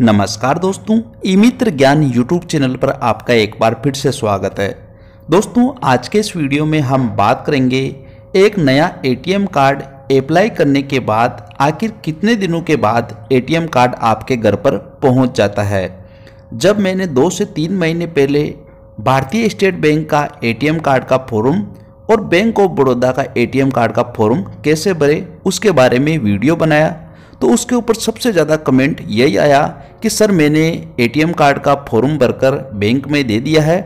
नमस्कार दोस्तों ई मित्र ज्ञान यूट्यूब चैनल पर आपका एक बार फिर से स्वागत है दोस्तों आज के इस वीडियो में हम बात करेंगे एक नया एटीएम कार्ड अप्लाई करने के बाद आखिर कितने दिनों के बाद एटीएम कार्ड आपके घर पर पहुंच जाता है जब मैंने दो से तीन महीने पहले भारतीय स्टेट बैंक का ए कार्ड का फॉर्म और बैंक ऑफ बड़ौदा का ए कार्ड का फॉर्म कैसे भरे उसके बारे में वीडियो बनाया तो उसके ऊपर सबसे ज़्यादा कमेंट यही आया कि सर मैंने एटीएम कार्ड का फॉर्म भरकर बैंक में दे दिया है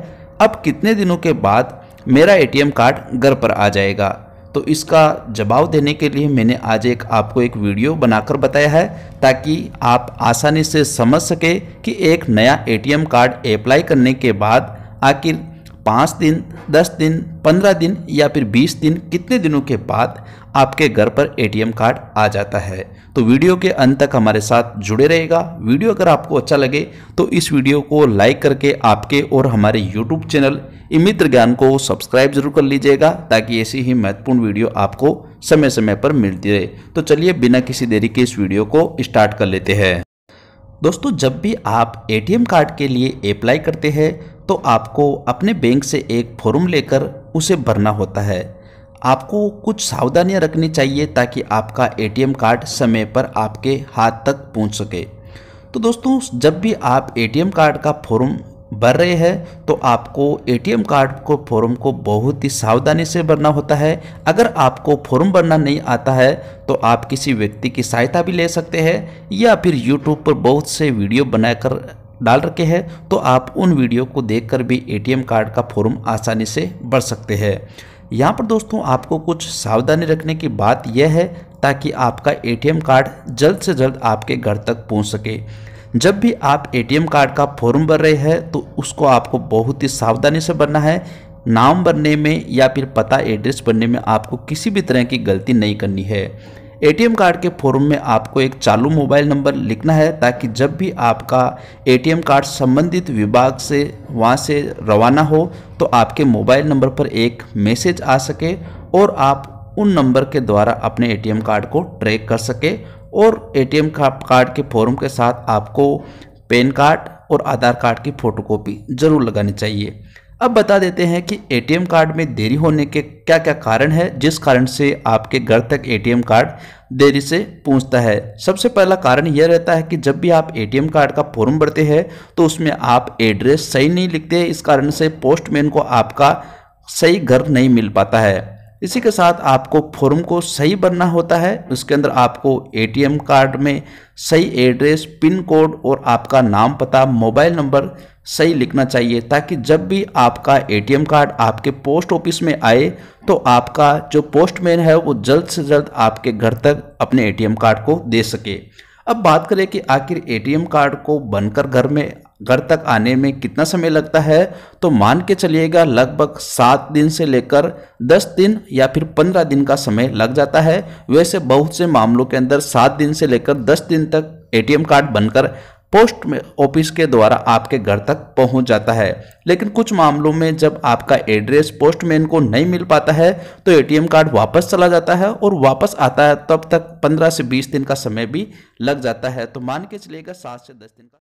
अब कितने दिनों के बाद मेरा एटीएम कार्ड घर पर आ जाएगा तो इसका जवाब देने के लिए मैंने आज एक आपको एक वीडियो बनाकर बताया है ताकि आप आसानी से समझ सके कि एक नया एटीएम कार्ड अप्लाई करने के बाद आखिर पाँच दिन दस दिन पंद्रह दिन या फिर बीस दिन कितने दिनों के बाद आपके घर पर एटीएम कार्ड आ जाता है तो वीडियो के अंत तक हमारे साथ जुड़े रहेगा वीडियो अगर आपको अच्छा लगे तो इस वीडियो को लाइक करके आपके और हमारे यूट्यूब चैनल इमित्र ज्ञान को सब्सक्राइब जरूर कर लीजिएगा ताकि ऐसी ही महत्वपूर्ण वीडियो आपको समय समय पर मिलती रहे तो चलिए बिना किसी देरी के इस वीडियो को स्टार्ट कर लेते हैं दोस्तों जब भी आप एटीएम कार्ड के लिए अप्लाई करते हैं तो आपको अपने बैंक से एक फॉर्म लेकर उसे भरना होता है आपको कुछ सावधानियां रखनी चाहिए ताकि आपका एटीएम कार्ड समय पर आपके हाथ तक पहुंच सके तो दोस्तों जब भी आप एटीएम कार्ड का फॉर्म भर रहे हैं तो आपको एटीएम कार्ड को फॉर्म को बहुत ही सावधानी से भरना होता है अगर आपको फॉर्म भरना नहीं आता है तो आप किसी व्यक्ति की सहायता भी ले सकते हैं या फिर यूट्यूब पर बहुत से वीडियो बनाकर डाल रखे हैं तो आप उन वीडियो को देखकर भी एटीएम कार्ड का फॉर्म आसानी से भर सकते हैं यहाँ पर दोस्तों आपको कुछ सावधानी रखने की बात यह है ताकि आपका एटीएम कार्ड जल्द से जल्द आपके घर तक पहुँच सके जब भी आप एटीएम कार्ड का फॉर्म भर रहे हैं तो उसको आपको बहुत ही सावधानी से भरना है नाम भरने में या फिर पता एड्रेस भरने में आपको किसी भी तरह की गलती नहीं करनी है एटीएम कार्ड के फॉर्म में आपको एक चालू मोबाइल नंबर लिखना है ताकि जब भी आपका एटीएम कार्ड संबंधित विभाग से वहाँ से रवाना हो तो आपके मोबाइल नंबर पर एक मैसेज आ सके और आप उन नंबर के द्वारा अपने एटीएम कार्ड को ट्रैक कर सके और एटीएम कार्ड के फॉर्म के साथ आपको पैन कार्ड और आधार कार्ड की फ़ोटोकॉपी ज़रूर लगानी चाहिए अब बता देते हैं कि एटीएम कार्ड में देरी होने के क्या क्या कारण है जिस कारण से आपके घर तक एटीएम कार्ड देरी से पहुंचता है सबसे पहला कारण यह रहता है कि जब भी आप एटीएम कार्ड का फॉर्म भरते हैं तो उसमें आप एड्रेस सही नहीं लिखते इस कारण से पोस्टमैन को आपका सही घर नहीं मिल पाता है इसी के साथ आपको फॉर्म को सही बनना होता है उसके अंदर आपको एटीएम कार्ड में सही एड्रेस पिन कोड और आपका नाम पता मोबाइल नंबर सही लिखना चाहिए ताकि जब भी आपका एटीएम कार्ड आपके पोस्ट ऑफिस में आए तो आपका जो पोस्टमैन है वो जल्द से जल्द आपके घर तक अपने एटीएम कार्ड को दे सके अब बात करें कि आखिर एटीएम कार्ड को बनकर घर में घर तक आने में कितना समय लगता है तो मान के चलिएगा लगभग सात दिन से लेकर दस दिन या फिर पंद्रह दिन का समय लग जाता है वैसे बहुत से मामलों के अंदर सात दिन से लेकर दस दिन तक एटीएम कार्ड बनकर पोस्ट में ऑफिस के द्वारा आपके घर तक पहुंच जाता है लेकिन कुछ मामलों में जब आपका एड्रेस पोस्टमैन को नहीं मिल पाता है तो एटीएम कार्ड वापस चला जाता है और वापस आता है तब तक 15 से 20 दिन का समय भी लग जाता है तो मान के चलिएगा सात से दस दिन का